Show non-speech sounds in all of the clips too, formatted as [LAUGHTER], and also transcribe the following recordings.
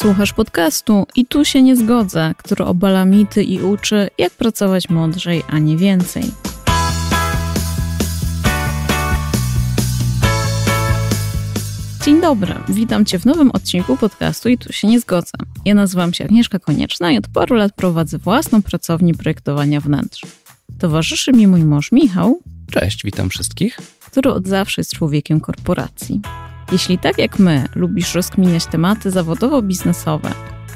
Słuchasz podcastu i tu się nie zgodzę, który obala mity i uczy, jak pracować mądrzej, a nie więcej. Dzień dobry, witam Cię w nowym odcinku podcastu i tu się nie zgodzę. Ja nazywam się Agnieszka Konieczna i od paru lat prowadzę własną pracownię projektowania wnętrz. Towarzyszy mi mój mąż Michał. Cześć, witam wszystkich. Który od zawsze jest człowiekiem korporacji. Jeśli tak jak my lubisz rozkminiać tematy zawodowo-biznesowe,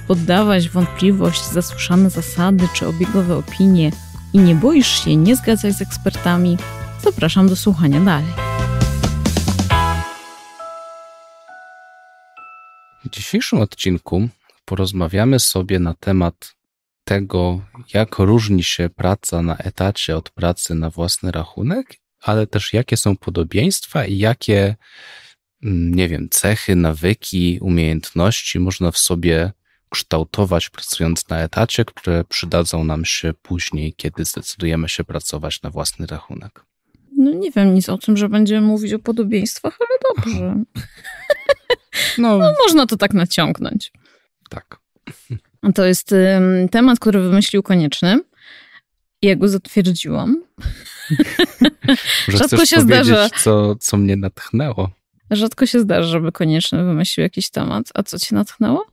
poddawać wątpliwość zasłyszane zasady czy obiegowe opinie i nie boisz się nie zgadzać z ekspertami, zapraszam do słuchania dalej. W dzisiejszym odcinku porozmawiamy sobie na temat tego, jak różni się praca na etacie od pracy na własny rachunek, ale też jakie są podobieństwa i jakie Mm, nie wiem, cechy, nawyki, umiejętności można w sobie kształtować pracując na etacie, które przydadzą nam się później, kiedy zdecydujemy się pracować na własny rachunek. No nie wiem nic o tym, że będziemy mówić o podobieństwach, ale dobrze. [LAUGHS] No, no. no można to tak naciągnąć. Tak. To jest um, temat, który wymyślił konieczny. Ja go zatwierdziłam. [LAUGHS] Rzadko się zdarza. Co, co mnie natchnęło. Rzadko się zdarza, żeby koniecznie wymyślił jakiś temat. A co ci natchnęło?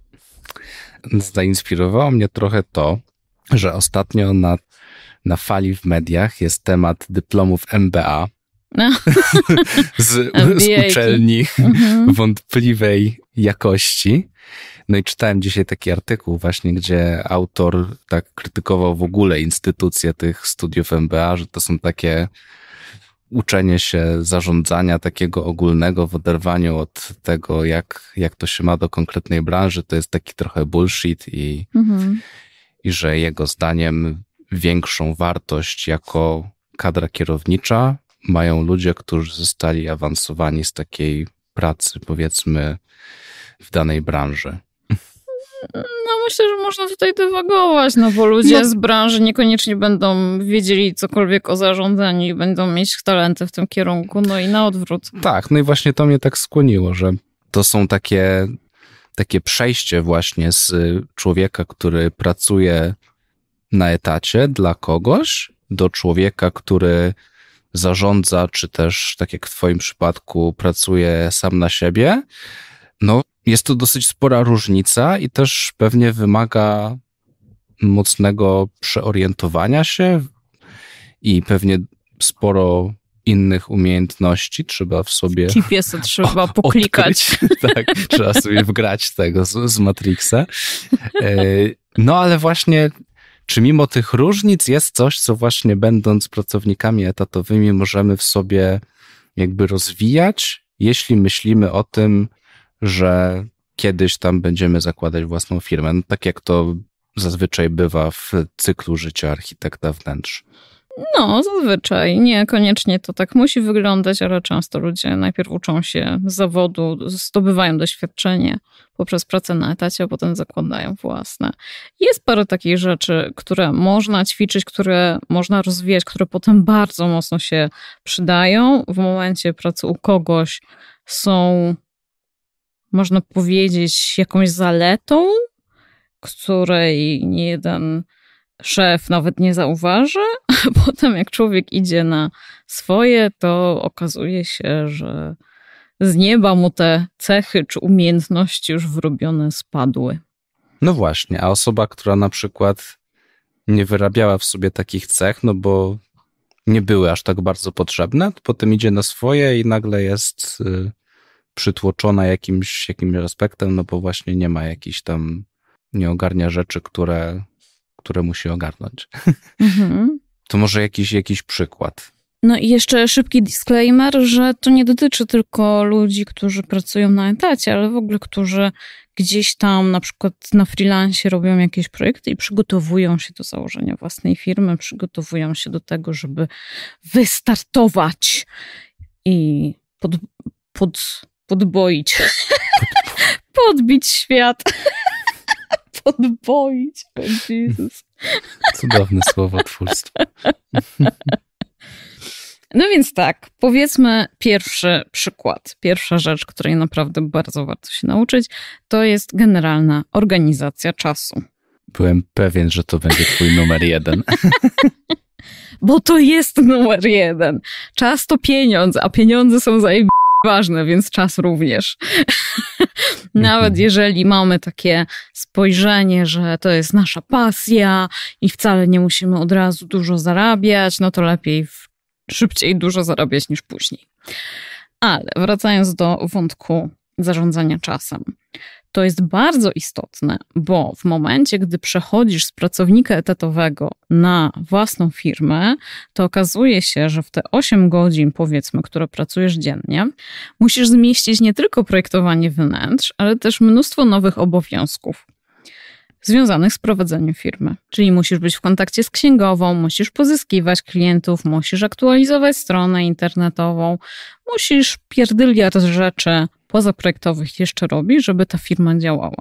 Zainspirowało mnie trochę to, że ostatnio na, na fali w mediach jest temat dyplomów MBA. No. [LAUGHS] z, [LAUGHS] z, uczelni mhm. wątpliwej jakości. No i czytałem dzisiaj taki artykuł właśnie, gdzie autor tak krytykował w ogóle instytucje tych studiów MBA, że to są takie uczenie się zarządzania takiego ogólnego w oderwaniu od tego, jak, jak to się ma do konkretnej branży, to jest taki trochę bullshit i, mhm. i że jego zdaniem większą wartość jako kadra kierownicza mają ludzie, którzy zostali awansowani z takiej pracy, powiedzmy, w danej branży. No myślę, że można tutaj dywagować, no bo ludzie no. z branży niekoniecznie będą wiedzieli cokolwiek o zarządzaniu i będą mieć talenty w tym kierunku, no i na odwrót. Tak, no i właśnie to mnie tak skłoniło, że to są takie, takie przejście właśnie z człowieka, który pracuje na etacie dla kogoś, do człowieka, który zarządza, czy też tak jak w Twoim przypadku pracuje sam na siebie. No, jest to dosyć spora różnica i też pewnie wymaga mocnego przeorientowania się i pewnie sporo innych umiejętności trzeba w sobie. GPS-a trzeba [LAUGHS] poklikać. [LAUGHS] tak, trzeba sobie wgrać tego z, z Matrixa. E, no ale właśnie, czy mimo tych różnic jest coś, co właśnie będąc pracownikami etatowymi możemy w sobie jakby rozwijać, jeśli myślimy o tym, że kiedyś tam będziemy zakładać własną firmę, no, tak jak to zazwyczaj bywa w cyklu życia architekta wnętrz. No, zazwyczaj. Nie, koniecznie to tak musi wyglądać, ale często ludzie najpierw uczą się zawodu, zdobywają doświadczenie poprzez pracę na etacie, a potem zakładają własne. Jest parę takich rzeczy, które można ćwiczyć, które można rozwijać, które potem bardzo mocno się przydają w momencie pracy u kogoś. Są można powiedzieć, jakąś zaletą, której nie jeden szef nawet nie zauważy, [LAUGHS] a potem jak człowiek idzie na swoje, to okazuje się, że z nieba mu te cechy czy umiejętności już wrobione spadły. No właśnie, a osoba, która na przykład nie wyrabiała w sobie takich cech, no bo nie były aż tak bardzo potrzebne, potem idzie na swoje i nagle jest y, przytłoczona jakimś, jakimś respektem, no bo właśnie nie ma jakichś tam, nie ogarnia rzeczy, które, które musi ogarnąć. [LAUGHS] Mhm. To może jakiś, jakiś przykład. No i jeszcze szybki disclaimer, że to nie dotyczy tylko ludzi, którzy pracują na etacie, ale w ogóle, którzy gdzieś tam na przykład na freelancie robią jakieś projekty i przygotowują się do założenia własnej firmy, przygotowują się do tego, żeby wystartować i pod, pod podboić. [LAUGHS] Podbić świat. [LAUGHS] Podboić. Oh Jezus. Cudowne słowo twórstwo. [LAUGHS] No więc tak, powiedzmy pierwszy przykład, pierwsza rzecz, której naprawdę bardzo warto się nauczyć, to jest generalna organizacja czasu. Byłem pewien, że to będzie twój numer jeden. Bo to jest numer jeden. Czas to pieniądz, a pieniądze są zajebiste ważne, więc czas również. [LAUGHS] Nawet mhm. jeżeli mamy takie spojrzenie, że to jest nasza pasja i wcale nie musimy od razu dużo zarabiać, no to lepiej szybciej dużo zarabiać niż później. Ale wracając do wątku zarządzania czasem. To jest bardzo istotne, bo w momencie, gdy przechodzisz z pracownika etatowego na własną firmę, to okazuje się, że w te 8 godzin, powiedzmy, które pracujesz dziennie, musisz zmieścić nie tylko projektowanie wnętrz, ale też mnóstwo nowych obowiązków związanych z prowadzeniem firmy. Czyli musisz być w kontakcie z księgową, musisz pozyskiwać klientów, musisz aktualizować stronę internetową, musisz pierdyliard rzeczy pozaprojektowych jeszcze robi, żeby ta firma działała,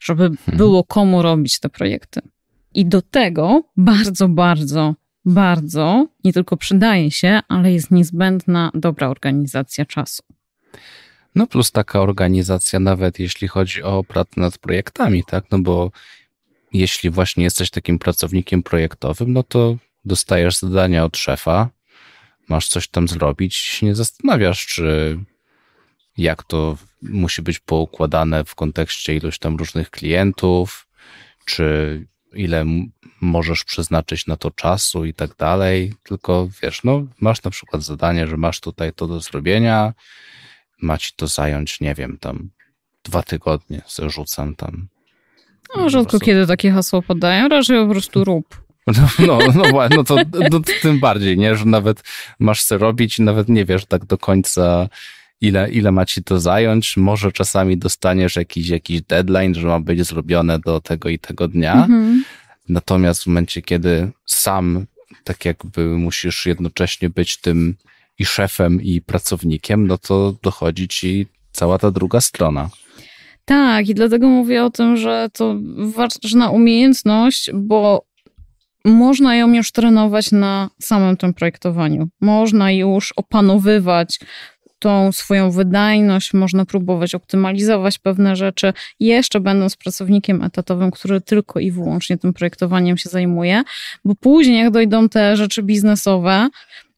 żeby hmm. było komu robić te projekty. I do tego bardzo, bardzo, bardzo nie tylko przydaje się, ale jest niezbędna dobra organizacja czasu. No plus taka organizacja, nawet jeśli chodzi o pracę nad projektami, tak? No bo jeśli właśnie jesteś takim pracownikiem projektowym, no to dostajesz zadania od szefa, masz coś tam zrobić, nie zastanawiasz, czy jak to musi być poukładane w kontekście ilość tam różnych klientów, czy ile możesz przeznaczyć na to czasu i tak dalej. Tylko wiesz, no, masz na przykład zadanie, że masz tutaj to do zrobienia, ma ci to zająć, nie wiem, tam dwa tygodnie, rzucam tam. No, rzadko kiedy takie hasło podają, raczej po prostu rób. [LAUGHS] No, no, no, no to, to, no, to, tym bardziej, nie? Że nawet masz co robić i nawet nie wiesz tak do końca, ile, ile ma ci to zająć. Może czasami dostaniesz jakiś, jakiś deadline, że ma być zrobione do tego i tego dnia. Mhm. Natomiast w momencie, kiedy sam tak jakby musisz jednocześnie być tym i szefem, i pracownikiem, no to dochodzi ci cała ta druga strona. Tak, i dlatego mówię o tym, że to ważna umiejętność, bo można ją już trenować na samym tym projektowaniu. Można już opanowywać tą swoją wydajność, można próbować optymalizować pewne rzeczy, jeszcze będąc pracownikiem etatowym, który tylko i wyłącznie tym projektowaniem się zajmuje, bo później, jak dojdą te rzeczy biznesowe,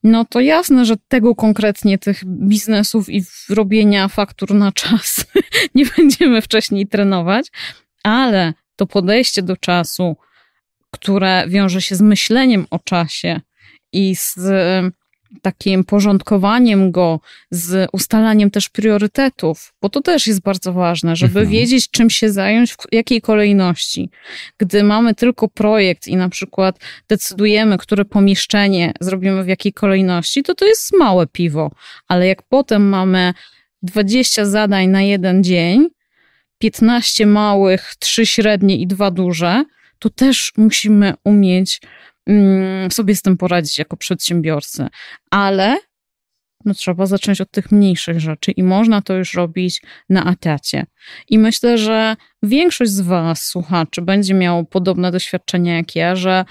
no to jasne, że tego konkretnie tych biznesów i robienia faktur na czas [LAUGHS] nie będziemy wcześniej trenować, ale to podejście do czasu, które wiąże się z myśleniem o czasie i z takim porządkowaniem go, z ustalaniem też priorytetów, bo to też jest bardzo ważne, żeby mhm. wiedzieć, czym się zająć, w jakiej kolejności. Gdy mamy tylko projekt i na przykład decydujemy, które pomieszczenie zrobimy w jakiej kolejności, to to jest małe piwo, ale jak potem mamy 20 zadań na jeden dzień, 15 małych, 3 średnie i 2 duże, to też musimy umieć Mm, sobie z tym poradzić jako przedsiębiorcy, ale no, trzeba zacząć od tych mniejszych rzeczy i można to już robić na etacie. I myślę, że większość z Was, słuchaczy, będzie miał podobne doświadczenia jak ja, że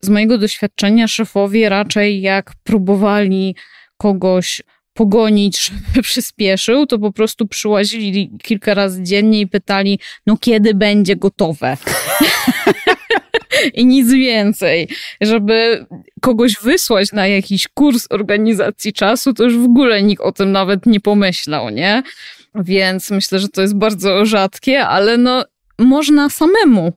z mojego doświadczenia szefowie raczej jak próbowali kogoś pogonić, [LAUGHS] żeby przyspieszył, to po prostu przyłazili kilka razy dziennie i pytali, no kiedy będzie gotowe. [LAUGHS] i nic więcej. Żeby kogoś wysłać na jakiś kurs organizacji czasu, to już w ogóle nikt o tym nawet nie pomyślał, nie? Więc myślę, że to jest bardzo rzadkie, ale no można samemu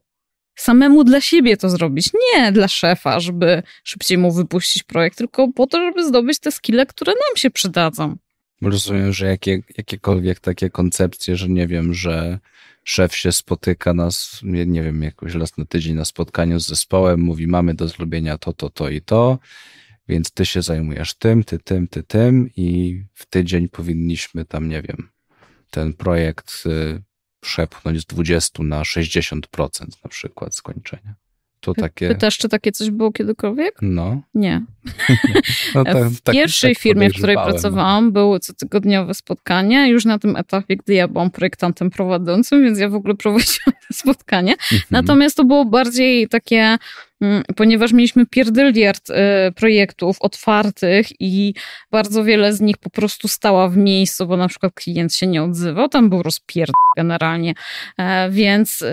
samemu dla siebie to zrobić, nie dla szefa, żeby szybciej mu wypuścić projekt, tylko po to, żeby zdobyć te skille, które nam się przydadzą. Rozumiem, że jakie, jakiekolwiek takie koncepcje, że nie wiem, że szef się spotyka nas, nie, nie wiem, jakoś raz na tydzień na spotkaniu z zespołem, mówi mamy do zrobienia to, to, to i to, więc ty się zajmujesz tym, ty tym, ty tym i w tydzień powinniśmy tam, nie wiem, ten projekt y, przepchnąć z 20 na 60% na przykład skończenia. To takie... Pytasz, czy takie coś było kiedykolwiek? No. Nie. [LAUGHS] No w tak, pierwszej tak firmie, w której no. pracowałam, były cotygodniowe spotkania. Już na tym etapie, gdy ja byłam projektantem prowadzącym, więc ja w ogóle prowadziłam [LAUGHS] to spotkania. Mhm. Natomiast to było bardziej takie mm, ponieważ mieliśmy pierdyliard y, projektów otwartych i bardzo wiele z nich po prostu stała w miejscu, bo na przykład klient się nie odzywał, tam był rozpierd generalnie, e, więc y,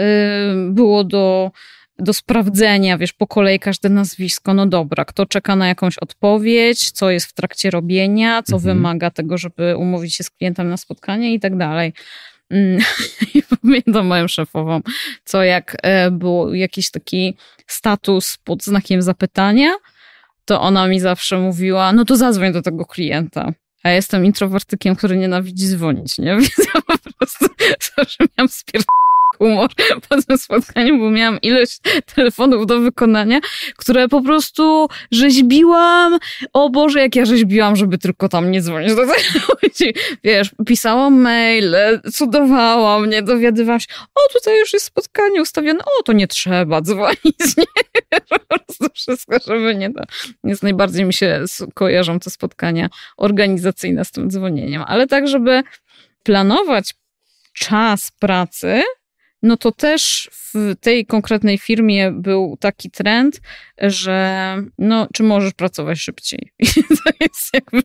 było do do sprawdzenia, wiesz, po kolei każde nazwisko, no dobra, kto czeka na jakąś odpowiedź, co jest w trakcie robienia, co mhm. wymaga tego, żeby umówić się z klientem na spotkanie i tak dalej. Mm, [LAUGHS] I pamiętam moją szefową, co jak e, był jakiś taki status pod znakiem zapytania, to ona mi zawsze mówiła, no to zadzwoń do tego klienta a ja jestem introwertykiem, który nienawidzi dzwonić, nie? [LAUGHS] Więc ja po prostu zawsze miałam spier humor po tym spotkaniu, bo miałam ilość telefonów do wykonania, które po prostu rzeźbiłam. O Boże, jak ja rzeźbiłam, żeby tylko tam nie dzwonić do [LAUGHS] ludzi. Wiesz, pisałam maile, cudowałam, nie dowiadywałam się, o tutaj już jest spotkanie ustawione, o to nie trzeba dzwonić, [LAUGHS] nie? Po prostu wszystko, żeby nie to. Więc najbardziej mi się kojarzą te spotkania organizacyjne i z tym dzwonieniem, ale tak, żeby planować czas pracy, no to też w tej konkretnej firmie był taki trend, że no, czy możesz pracować szybciej? [LAUGHS] I to jest jakby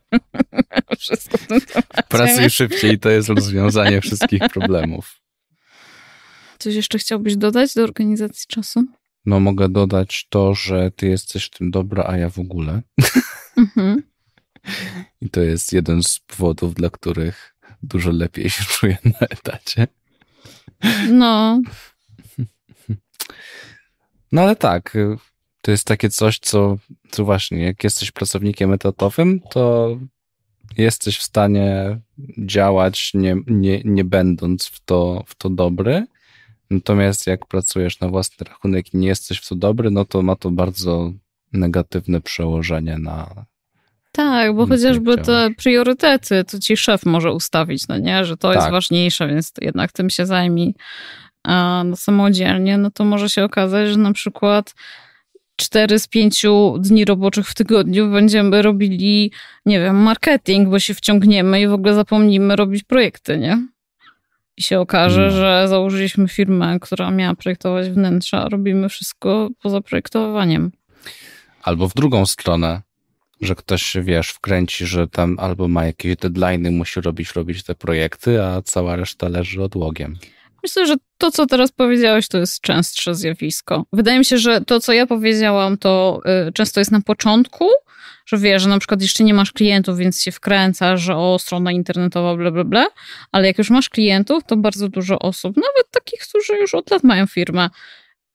[LAUGHS] wszystko w tym temacie. Pracuj szybciej, to jest rozwiązanie wszystkich problemów. Coś jeszcze chciałbyś dodać do organizacji czasu? No mogę dodać to, że ty jesteś w tym dobra, a ja w ogóle. Mhm. I to jest jeden z powodów, dla których dużo lepiej się [LAUGHS] czuję na etacie. No. No ale tak, to jest takie coś, co, co właśnie, jak jesteś pracownikiem etatowym, to jesteś w stanie działać nie, nie, nie będąc w to, w to dobry. Natomiast jak pracujesz na własny rachunek i nie jesteś w to dobry, no to ma to bardzo negatywne przełożenie na, tak, bo chociażby te priorytety, to ci szef może ustawić, no nie, że to tak. jest ważniejsze, więc jednak tym się zajmij no, samodzielnie, no to może się okazać, że na przykład 4 z 5 dni roboczych w tygodniu będziemy robili, nie wiem, marketing, bo się wciągniemy i w ogóle zapomnimy robić projekty, nie? I się okaże, no. że założyliśmy firmę, która miała projektować wnętrza, a robimy wszystko poza projektowaniem. Albo w drugą stronę, że ktoś się, wiesz, wkręci, że tam albo ma jakieś deadline'y, musi robić, robić te projekty, a cała reszta leży odłogiem. Myślę, że to, co teraz powiedziałeś, to jest częstsze zjawisko. Wydaje mi się, że to, co ja powiedziałam, to y, często jest na początku, że wiesz, że na przykład jeszcze nie masz klientów, więc się wkręca, że o, strona internetowa, bla, bla, bla, ale jak już masz klientów, to bardzo dużo osób, nawet takich, którzy już od lat mają firmę,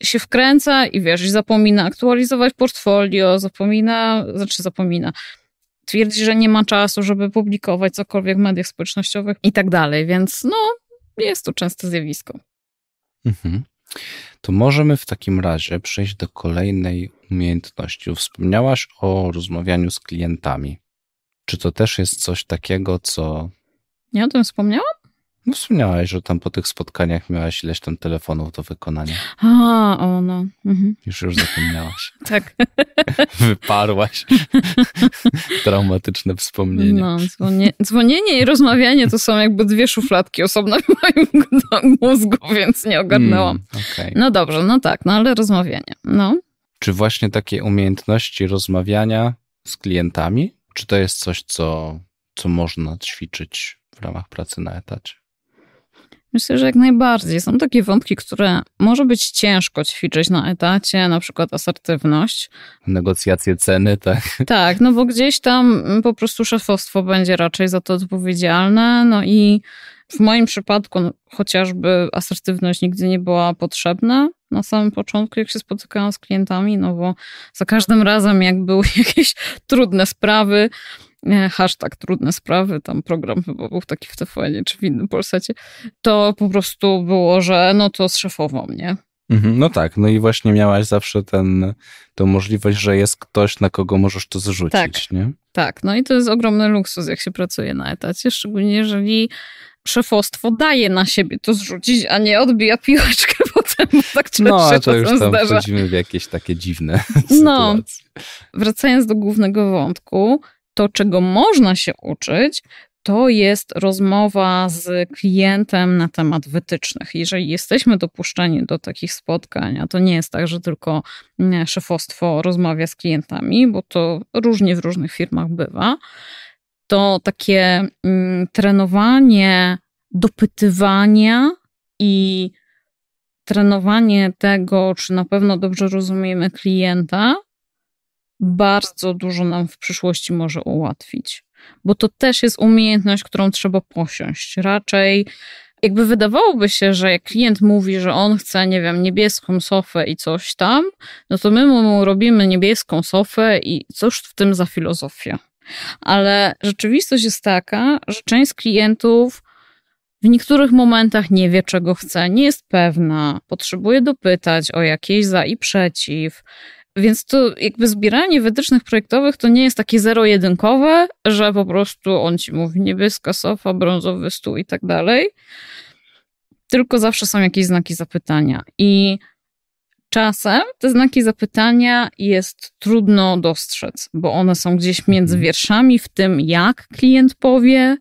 się wkręca i wiesz, zapomina aktualizować portfolio, zapomina, znaczy zapomina. Twierdzi, że nie ma czasu, żeby publikować cokolwiek w mediach społecznościowych i tak dalej, więc no, jest to częste zjawisko. Mhm. To możemy w takim razie przejść do kolejnej umiejętności. Wspomniałaś o rozmawianiu z klientami. Czy to też jest coś takiego, co. Nie o tym wspomniałam? No wspomniałaś, że tam po tych spotkaniach miałaś ileś tam telefonów do wykonania. A, o no. Mhm. Już już zapomniałaś. [LAUGHS] tak. [LAUGHS] Wyparłaś. [LAUGHS] Traumatyczne wspomnienie. No, dzwonie, dzwonienie i rozmawianie to są jakby dwie szufladki osobne w moim mózgu, więc nie ogarnęłam. Mm, okay. No dobrze, no tak, no ale rozmawianie, no. Czy właśnie takie umiejętności rozmawiania z klientami, czy to jest coś, co, co można ćwiczyć w ramach pracy na etacie? Myślę, że jak najbardziej. Są takie wątki, które może być ciężko ćwiczyć na etacie, na przykład asertywność. Negocjacje ceny, tak. Tak, no bo gdzieś tam po prostu szefostwo będzie raczej za to odpowiedzialne. No i w moim przypadku no, chociażby asertywność nigdy nie była potrzebna na samym początku, jak się spotykałam z klientami, no bo za każdym razem, jak były [LAUGHS] jakieś trudne sprawy, hashtag trudne sprawy, tam program chyba był taki w tvn czy w innym Polsacie, to po prostu było, że no to z szefową, nie? Mhm, no tak, no i właśnie miałaś zawsze ten, tą możliwość, że jest ktoś, na kogo możesz to zrzucić, tak, nie? Tak, no i to jest ogromny luksus, jak się pracuje na etacie, szczególnie jeżeli szefostwo daje na siebie to zrzucić, a nie odbija piłeczkę [LAUGHS] potem, tak czy No, a to już tam zdarza. wchodzimy w jakieś takie dziwne no, sytuacje. Wracając do głównego wątku, to, czego można się uczyć, to jest rozmowa z klientem na temat wytycznych. Jeżeli jesteśmy dopuszczeni do takich spotkań, a to nie jest tak, że tylko mm, szefostwo rozmawia z klientami, bo to różnie w różnych firmach bywa, to takie mm, trenowanie dopytywania i trenowanie tego, czy na pewno dobrze rozumiemy klienta, bardzo dużo nam w przyszłości może ułatwić, bo to też jest umiejętność, którą trzeba posiąść. Raczej jakby wydawałoby się, że jak klient mówi, że on chce, nie wiem, niebieską sofę i coś tam, no to my mu robimy niebieską sofę i cóż w tym za filozofia. Ale rzeczywistość jest taka, że część z klientów w niektórych momentach nie wie, czego chce, nie jest pewna, potrzebuje dopytać o jakieś za i przeciw, więc to jakby zbieranie wytycznych projektowych to nie jest takie zero-jedynkowe, że po prostu on ci mówi niebieska sofa, brązowy stół i tak dalej. Tylko zawsze są jakieś znaki zapytania. I czasem te znaki zapytania jest trudno dostrzec, bo one są gdzieś między mhm. wierszami, w tym jak klient powie,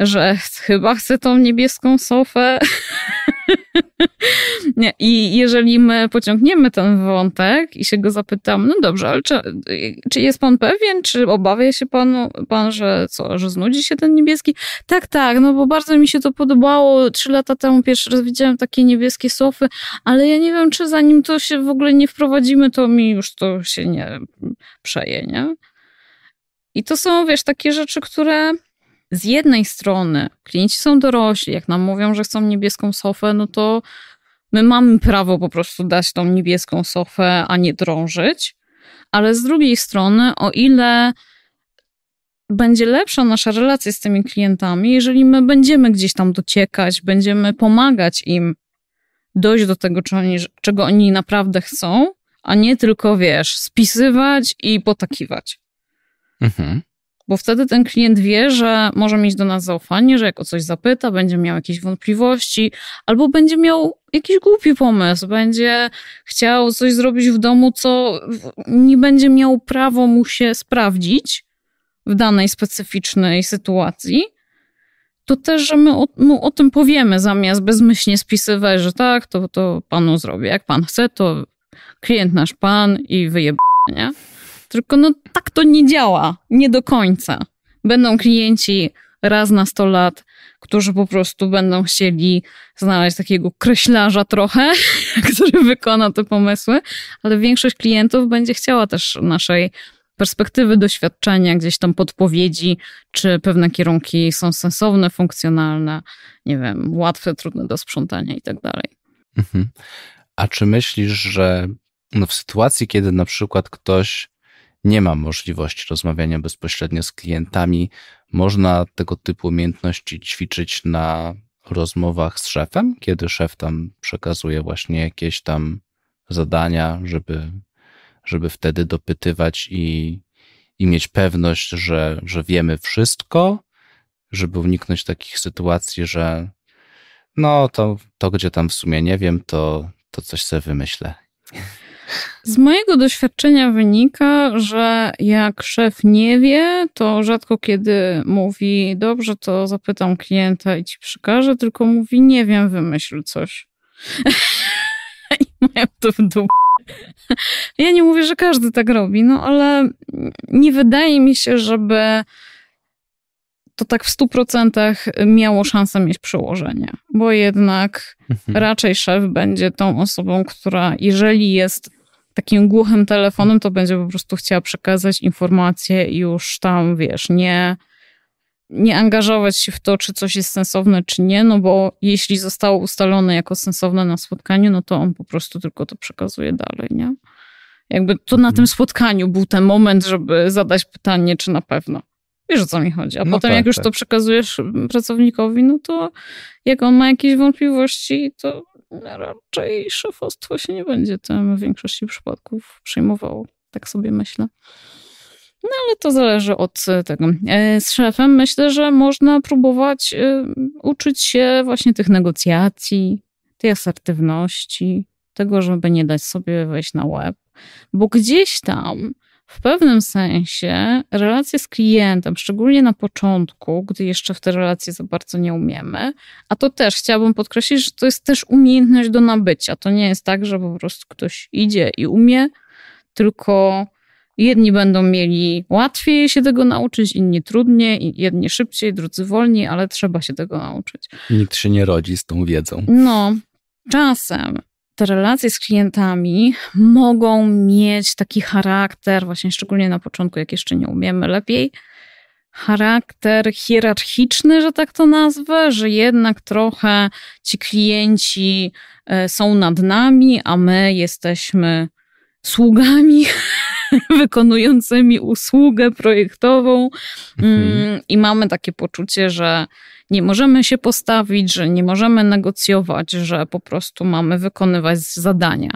że chyba chce tą niebieską sofę, [LAUGHS] [LAUGHS] Nie I jeżeli my pociągniemy ten wątek i się go zapytam, no dobrze, ale czy, czy jest pan pewien, czy obawia się pan, pan że co, że znudzi się ten niebieski? Tak, tak, no bo bardzo mi się to podobało. Trzy lata temu pierwszy raz widziałem takie niebieskie sofy, ale ja nie wiem, czy zanim to się w ogóle nie wprowadzimy, to mi już to się nie przeje, nie? I to są, wiesz, takie rzeczy, które z jednej strony klienci są dorośli, jak nam mówią, że chcą niebieską sofę, no to my mamy prawo po prostu dać tą niebieską sofę, a nie drążyć. Ale z drugiej strony, o ile będzie lepsza nasza relacja z tymi klientami, jeżeli my będziemy gdzieś tam dociekać, będziemy pomagać im dojść do tego, czego oni, naprawdę chcą, a nie tylko, wiesz, spisywać i potakiwać. Mhm bo wtedy ten klient wie, że może mieć do nas zaufanie, że jak o coś zapyta, będzie miał jakieś wątpliwości, albo będzie miał jakiś głupi pomysł, będzie chciał coś zrobić w domu, co nie będzie miał prawo mu się sprawdzić w danej specyficznej sytuacji. To też, że my o, mu o tym powiemy, zamiast bezmyślnie spisywać, że tak, to, to panu zrobię. Jak pan chce, to klient nasz pan i wyjebanie. Tylko no tak to nie działa, nie do końca. Będą klienci raz na 100 lat, którzy po prostu będą chcieli znaleźć takiego kreślarza trochę, [LAUGHS] który wykona te pomysły, ale większość klientów będzie chciała też naszej perspektywy doświadczenia, gdzieś tam podpowiedzi, czy pewne kierunki są sensowne, funkcjonalne, nie wiem, łatwe, trudne do sprzątania i tak dalej. Mhm. A czy myślisz, że no w sytuacji, kiedy na przykład ktoś nie ma możliwości rozmawiania bezpośrednio z klientami, można tego typu umiejętności ćwiczyć na rozmowach z szefem, kiedy szef tam przekazuje właśnie jakieś tam zadania, żeby, żeby wtedy dopytywać i, i mieć pewność, że, że wiemy wszystko, żeby uniknąć takich sytuacji, że no to, to gdzie tam w sumie nie wiem, to, to coś sobie wymyślę. Z mojego doświadczenia wynika, że jak szef nie wie, to rzadko kiedy mówi, dobrze, to zapytam klienta i ci przekażę, tylko mówi, nie wiem, wymyśl coś. [LAUGHS] I mają to w dół. ja nie mówię, że każdy tak robi, no ale nie wydaje mi się, żeby to tak w 100% miało szansę mieć przełożenie, bo jednak mhm. raczej szef będzie tą osobą, która, jeżeli jest takim głuchym telefonem, to będzie po prostu chciała przekazać informacje i już tam, wiesz, nie, nie angażować się w to, czy coś jest sensowne, czy nie, no bo jeśli zostało ustalone jako sensowne na spotkaniu, no to on po prostu tylko to przekazuje dalej, nie? Jakby to na tym mhm. spotkaniu był ten moment, żeby zadać pytanie, czy na pewno. Wiesz o co mi chodzi. A no potem, tak, jak już tak. to przekazujesz pracownikowi, no to jak on ma jakieś wątpliwości, to no, raczej szefostwo się nie będzie tym w większości przypadków przyjmowało. Tak sobie myślę. No ale to zależy od e, tego. E, z szefem myślę, że można próbować e, uczyć się właśnie tych negocjacji, tej asertywności, tego, żeby nie dać sobie wejść na łeb, bo gdzieś tam w pewnym sensie relacje z klientem, szczególnie na początku, gdy jeszcze w te relacje za bardzo nie umiemy, a to też chciałabym podkreślić, że to jest też umiejętność do nabycia. To nie jest tak, że po prostu ktoś idzie i umie, tylko jedni będą mieli łatwiej się tego nauczyć, inni trudniej, jedni szybciej, drudzy wolniej, ale trzeba się tego nauczyć. Nikt się nie rodzi z tą wiedzą. No, czasem te relacje z klientami mogą mieć taki charakter, właśnie szczególnie na początku, jak jeszcze nie umiemy lepiej, charakter hierarchiczny, że tak to nazwę, że jednak trochę ci klienci e, są nad nami, a my jesteśmy sługami [LAUGHS] wykonującymi usługę projektową mhm. Mm, i mamy takie poczucie, że nie możemy się postawić, że nie możemy negocjować, że po prostu mamy wykonywać zadania.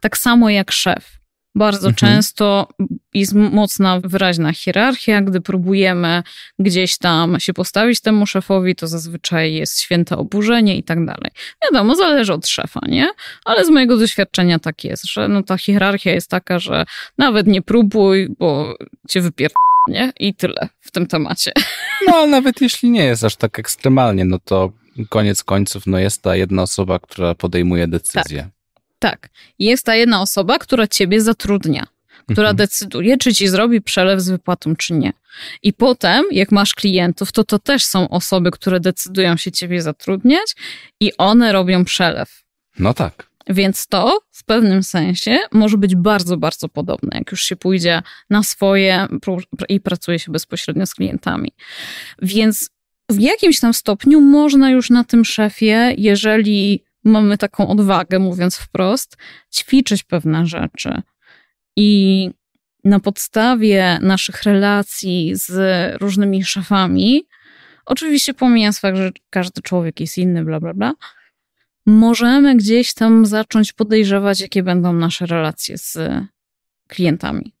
Tak samo jak szef. Bardzo mhm. często jest mocna, wyraźna hierarchia. Gdy próbujemy gdzieś tam się postawić temu szefowi, to zazwyczaj jest święte oburzenie i tak dalej. Wiadomo, zależy od szefa, nie? Ale z mojego doświadczenia tak jest, że no ta hierarchia jest taka, że nawet nie próbuj, bo cię wypierdolę nie? I tyle w tym temacie. [LAUGHS] No, ale nawet jeśli nie jest aż tak ekstremalnie, no to koniec końców, no jest ta jedna osoba, która podejmuje decyzję. Tak, tak. jest ta jedna osoba, która ciebie zatrudnia która mhm. decyduje, czy ci zrobi przelew z wypłatą, czy nie. I potem, jak masz klientów, to to też są osoby, które decydują się ciebie zatrudniać i one robią przelew. No tak. Więc to w pewnym sensie może być bardzo, bardzo podobne, jak już się pójdzie na swoje i pracuje się bezpośrednio z klientami. Więc w jakimś tam stopniu można już na tym szefie, jeżeli mamy taką odwagę, mówiąc wprost, ćwiczyć pewne rzeczy. I na podstawie naszych relacji z różnymi szefami, oczywiście pomijając fakt, że każdy człowiek jest inny, bla, bla, bla, możemy gdzieś tam zacząć podejrzewać, jakie będą nasze relacje z e, klientami.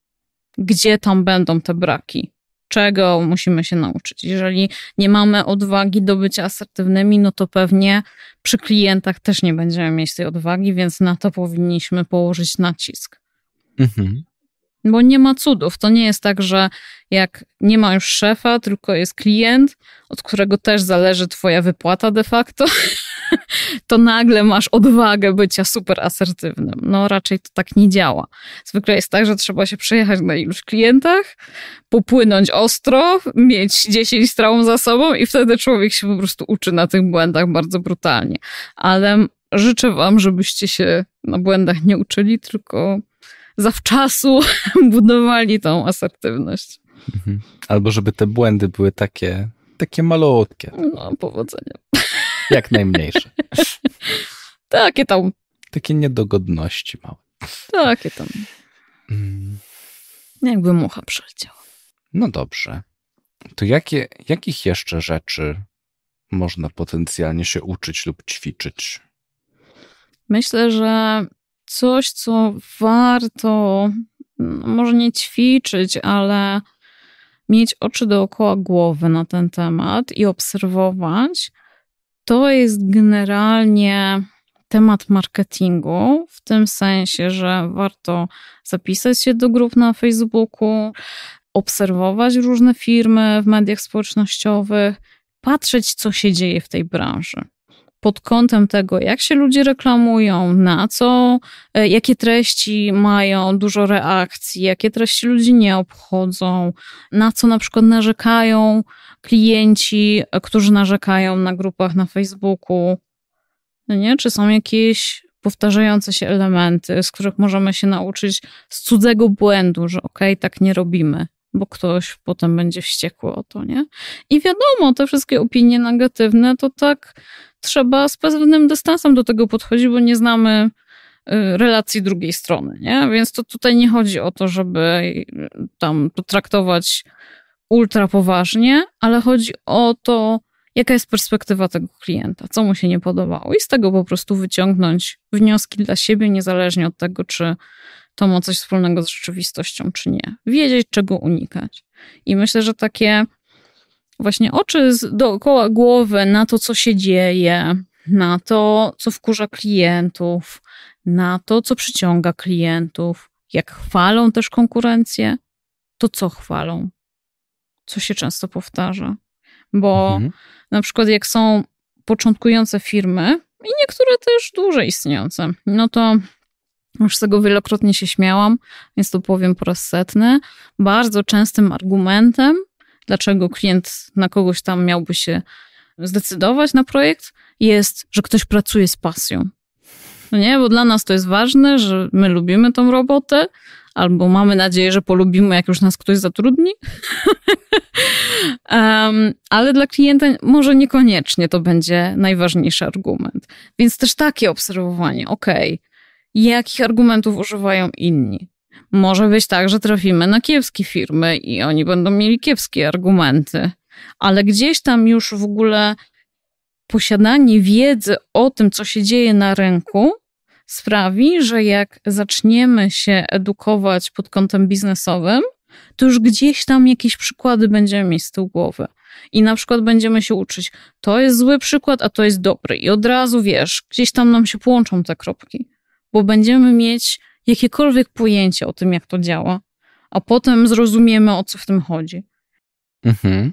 Gdzie tam będą te braki? Czego musimy się nauczyć? Jeżeli nie mamy odwagi do bycia asertywnymi, no to pewnie przy klientach też nie będziemy mieć tej odwagi, więc na to powinniśmy położyć nacisk. Mhm. Bo nie ma cudów. To nie jest tak, że jak nie ma już szefa, tylko jest klient, od którego też zależy Twoja wypłata de facto [LAUGHS] [LAUGHS] to nagle masz odwagę bycia super asertywnym. No raczej to tak nie działa. Zwykle jest tak, że trzeba się przejechać na iluś klientach, popłynąć ostro, mieć 10 traum za sobą i wtedy człowiek się po prostu uczy na tych błędach bardzo brutalnie. Ale życzę wam, żebyście się na błędach nie uczyli, tylko zawczasu [LAUGHS] budowali tą asertywność. Mhm. Albo żeby te błędy były takie, takie malutkie. No, powodzenia. [LAUGHS] Jak najmniejsze. [LAUGHS] Takie tam. Takie niedogodności małe. Takie tam. Mm. No jakby mucha przeleciała. No dobrze. To jakie, jakich jeszcze rzeczy można potencjalnie się uczyć lub ćwiczyć? Myślę, że coś, co warto no, może nie ćwiczyć, ale mieć oczy dookoła głowy na ten temat i obserwować, to jest generalnie temat marketingu, w tym sensie, że warto zapisać się do grup na Facebooku, obserwować różne firmy w mediach społecznościowych, patrzeć, co się dzieje w tej branży pod kątem tego, jak się ludzie reklamują, na co, e, jakie treści mają dużo reakcji, jakie treści ludzi nie obchodzą, na co na przykład narzekają klienci, e, którzy narzekają na grupach na Facebooku. No nie? Czy są jakieś powtarzające się elementy, z których możemy się nauczyć z cudzego błędu, że okej, okay, tak nie robimy bo ktoś potem będzie wściekły o to, nie? I wiadomo, te wszystkie opinie negatywne to tak trzeba z pewnym dystansem do tego podchodzić, bo nie znamy y, relacji drugiej strony, nie? Więc to tutaj nie chodzi o to, żeby y, tam to traktować ultra poważnie, ale chodzi o to, jaka jest perspektywa tego klienta, co mu się nie podobało i z tego po prostu wyciągnąć wnioski dla siebie, niezależnie od tego, czy to ma coś wspólnego z rzeczywistością, czy nie. Wiedzieć, czego unikać. I myślę, że takie właśnie oczy dookoła głowy na to, co się dzieje, na to, co wkurza klientów, na to, co przyciąga klientów, jak chwalą też konkurencję, to co chwalą, co się często powtarza. Bo mhm. na przykład, jak są początkujące firmy i niektóre też dłużej istniejące, no to już z tego wielokrotnie się śmiałam, więc to powiem po raz setny. Bardzo częstym argumentem dlaczego klient na kogoś tam miałby się zdecydować na projekt, jest, że ktoś pracuje z pasją. No nie, bo dla nas to jest ważne, że my lubimy tą robotę, albo mamy nadzieję, że polubimy, jak już nas ktoś zatrudni. um, [LAUGHS] ale dla klienta może niekoniecznie to będzie najważniejszy argument. Więc też takie obserwowanie, ok, jakich argumentów używają inni? Może być tak, że trafimy na kiepskie firmy i oni będą mieli kiepskie argumenty, ale gdzieś tam już w ogóle posiadanie wiedzy o tym, co się dzieje na rynku, sprawi, że jak zaczniemy się edukować pod kątem biznesowym, to już gdzieś tam jakieś przykłady będziemy mieć z tyłu głowy. I na przykład będziemy się uczyć, to jest zły przykład, a to jest dobry. I od razu wiesz, gdzieś tam nam się połączą te kropki, bo będziemy mieć jakiekolwiek pojęcie o tym, jak to działa, a potem zrozumiemy, o co w tym chodzi. Mhm.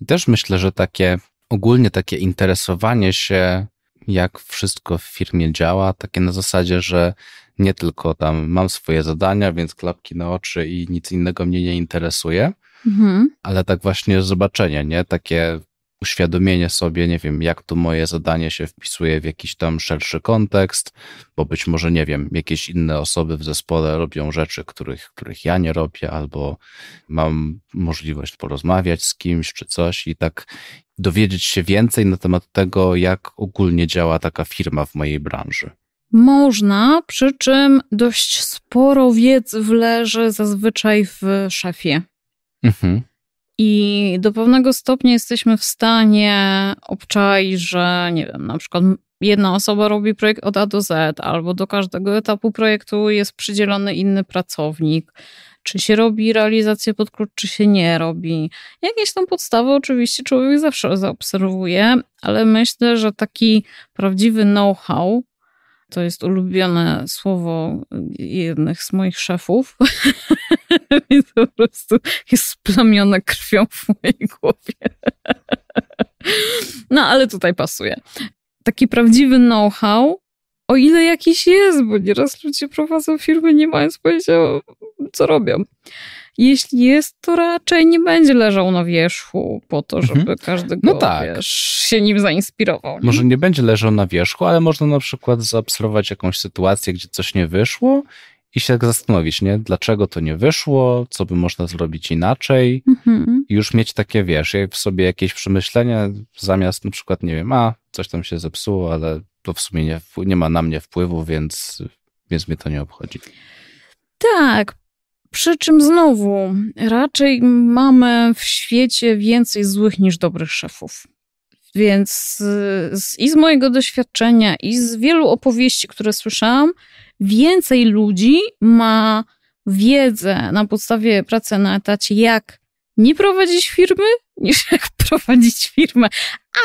I też myślę, że takie ogólnie takie interesowanie się, jak wszystko w firmie działa, takie na zasadzie, że nie tylko tam mam swoje zadania, więc klapki na oczy i nic innego mnie nie interesuje, mhm. ale tak właśnie zobaczenie, nie? Takie uświadomienie sobie, nie wiem, jak to moje zadanie się wpisuje w jakiś tam szerszy kontekst, bo być może, nie wiem, jakieś inne osoby w zespole robią rzeczy, których, których ja nie robię, albo mam możliwość porozmawiać z kimś czy coś i tak dowiedzieć się więcej na temat tego, jak ogólnie działa taka firma w mojej branży. Można, przy czym dość sporo wiedzy wleży zazwyczaj w szefie. Mhm. I do pewnego stopnia jesteśmy w stanie obczaić, że nie wiem, na przykład jedna osoba robi projekt od A do Z, albo do każdego etapu projektu jest przydzielony inny pracownik. Czy się robi realizację pod klucz, czy się nie robi. Jakieś tam podstawy oczywiście człowiek zawsze zaobserwuje, ale myślę, że taki prawdziwy know-how to jest ulubione słowo jednych z moich szefów, [LAUGHS] więc po prostu jest splamione krwią w mojej głowie. no ale tutaj pasuje. Taki prawdziwy know-how, o ile jakiś jest, bo nieraz ludzie prowadzą firmy nie mając pojęcia, co robią. Jeśli jest, to raczej nie będzie leżał na wierzchu po to, mhm. żeby mhm. każdy go, no tak. wiesz, się nim zainspirował. Może nie będzie leżał na wierzchu, ale można na przykład zaobserwować jakąś sytuację, gdzie coś nie wyszło i się tak zastanowić, nie? Dlaczego to nie wyszło, co by można zrobić inaczej mhm. i już mieć takie, wiesz, w sobie jakieś przemyślenia zamiast na przykład, nie wiem, a, coś tam się zepsuło, ale to w sumie nie, nie ma na mnie wpływu, więc, więc mnie to nie obchodzi. Tak, przy czym znowu, raczej mamy w świecie więcej złych niż dobrych szefów. Więc z, i z mojego doświadczenia, i z wielu opowieści, które słyszałam, więcej ludzi ma wiedzę na podstawie pracy na etacie, jak nie prowadzić firmy, niż [LAUGHS] jak prowadzić firmę.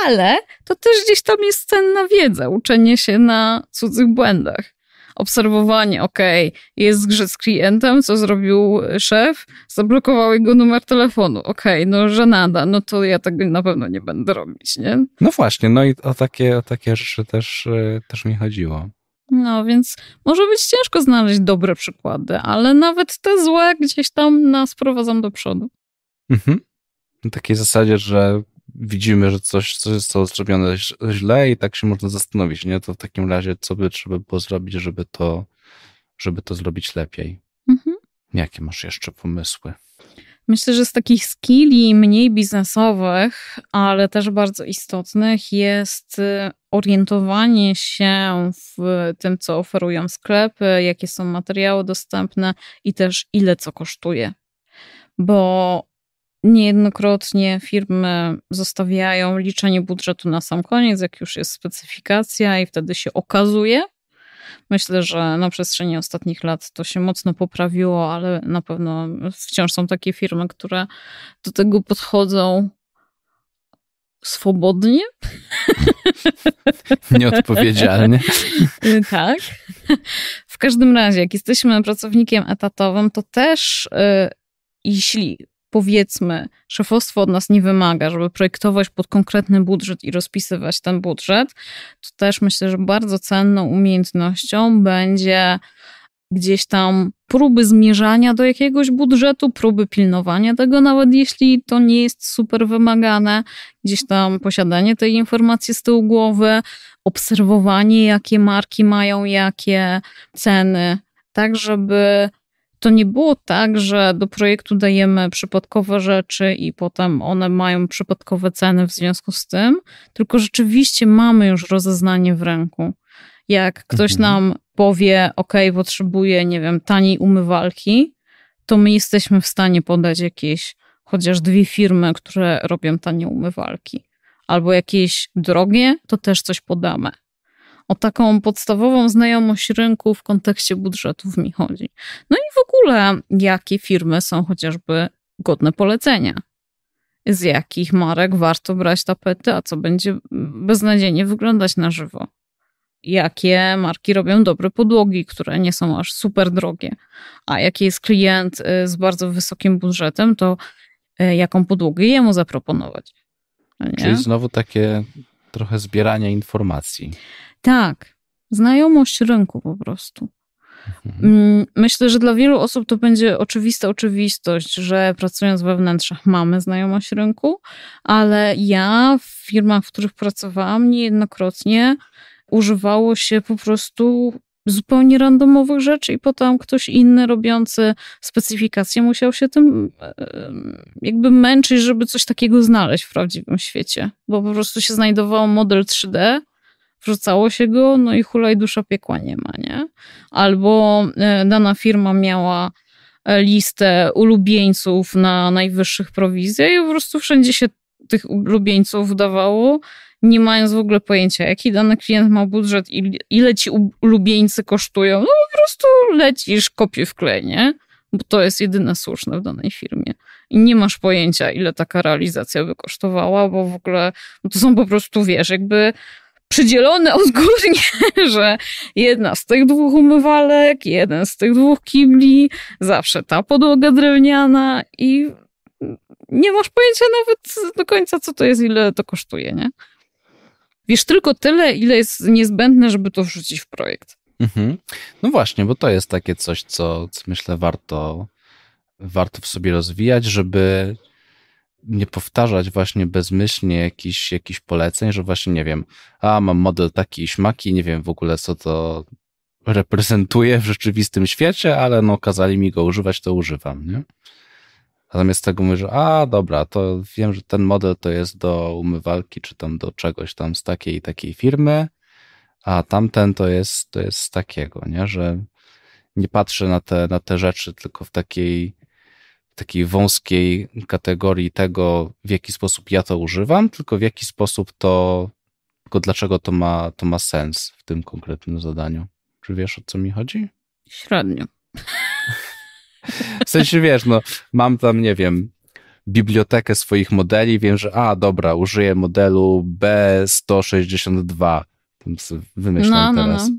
Ale to też gdzieś tam jest cenna wiedza, uczenie się na cudzych błędach obserwowanie, okej, okay, jest grzyt z klientem, co zrobił szef, zablokował jego numer telefonu, okej, okay, no żenada, no to ja tego na pewno nie będę robić, nie? No właśnie, no i o takie, o takie rzeczy też, e, też mi chodziło. No więc może być ciężko znaleźć dobre przykłady, ale nawet te złe gdzieś tam nas prowadzą do przodu. Mhm. Na takiej zasadzie, że widzimy, że coś, coś zostało zrobione źle i tak się można zastanowić, nie? To w takim razie, co by trzeba było zrobić, żeby to, żeby to zrobić lepiej? Mhm. Jakie masz jeszcze pomysły? Myślę, że z takich skilli mniej biznesowych, ale też bardzo istotnych jest y, orientowanie się w tym, co oferują sklepy, jakie są materiały dostępne i też ile co kosztuje. Bo Niejednokrotnie firmy zostawiają liczenie budżetu na sam koniec, jak już jest specyfikacja, i wtedy się okazuje. Myślę, że na przestrzeni ostatnich lat to się mocno poprawiło, ale na pewno wciąż są takie firmy, które do tego podchodzą swobodnie. [LAUGHS] [LAUGHS] Nieodpowiedzialnie. tak. W każdym razie, jak jesteśmy pracownikiem etatowym, to też y, jeśli powiedzmy, szefostwo od nas nie wymaga, żeby projektować pod konkretny budżet i rozpisywać ten budżet, to też myślę, że bardzo cenną umiejętnością będzie gdzieś tam próby zmierzania do jakiegoś budżetu, próby pilnowania tego, nawet jeśli to nie jest super wymagane, gdzieś tam posiadanie tej informacji z tyłu głowy, obserwowanie, jakie marki mają, jakie ceny, tak żeby to nie było tak, że do projektu dajemy przypadkowe rzeczy i potem one mają przypadkowe ceny w związku z tym, tylko rzeczywiście mamy już rozeznanie w ręku. Jak ktoś mhm. nam powie, OK, potrzebuje, nie wiem, taniej umywalki, to my jesteśmy w stanie podać jakieś chociaż dwie firmy, które robią tanie umywalki. Albo jakieś drogie, to też coś podamy o taką podstawową znajomość rynku w kontekście budżetów mi chodzi. No i w ogóle, jakie firmy są chociażby godne polecenia? Z jakich marek warto brać tapety, a co będzie beznadziejnie wyglądać na żywo? Jakie marki robią dobre podłogi, które nie są aż super drogie? A jaki jest klient y, z bardzo wysokim budżetem, to y, jaką podłogę jemu zaproponować? No nie? Czyli znowu takie trochę zbieranie informacji. Tak, znajomość rynku po prostu. Mhm. Mm, myślę, że dla wielu osób to będzie oczywista oczywistość, że pracując we wnętrzach mamy znajomość rynku, ale ja w firmach, w których pracowałam, niejednokrotnie używało się po prostu zupełnie randomowych rzeczy i potem ktoś inny robiący specyfikację musiał się tym jakby męczyć, żeby coś takiego znaleźć w prawdziwym świecie, bo po prostu się znajdował model 3D, wrzucało się go, no i hulaj dusza piekła nie ma, nie? Albo e, dana firma miała e, listę ulubieńców na najwyższych prowizjach i po prostu wszędzie się tych ulubieńców dawało, nie mając w ogóle pojęcia, jaki dany klient ma budżet, i ile ci ulubieńcy kosztują. No po prostu lecisz, kopię w klej, nie? Bo to jest jedyne słuszne w danej firmie. I nie masz pojęcia, ile taka realizacja by kosztowała, bo w ogóle no to są po prostu, wiesz, jakby przydzielone odgórnie, [LAUGHS] że jedna z tych dwóch umywalek, jeden z tych dwóch kibli, zawsze ta podłoga drewniana i nie masz pojęcia nawet do końca, co to jest, ile to kosztuje, nie? Wiesz tylko tyle, ile jest niezbędne, żeby to wrzucić w projekt. Mhm. No właśnie, bo to jest takie coś, co, co myślę warto warto w sobie rozwijać, żeby nie powtarzać właśnie bezmyślnie jakichś jakiś poleceń, że właśnie nie wiem, a mam model taki śmaki, nie wiem w ogóle co to reprezentuje w rzeczywistym świecie, ale no kazali mi go używać, to używam, nie? Natomiast tego mówię, że a dobra, to wiem, że ten model to jest do umywalki, czy tam do czegoś tam z takiej i takiej firmy, a tamten to jest, to jest z takiego, nie? Że nie patrzę na te, na te rzeczy tylko w takiej takiej wąskiej kategorii tego, w jaki sposób ja to używam, tylko w jaki sposób to, tylko dlaczego to ma, to ma sens w tym konkretnym zadaniu. Czy wiesz, o co mi chodzi? Średnio. W sensie, wiesz, no, mam tam, nie wiem, bibliotekę swoich modeli, wiem, że a, dobra, użyję modelu B162. Wymyślam no, no, teraz. No.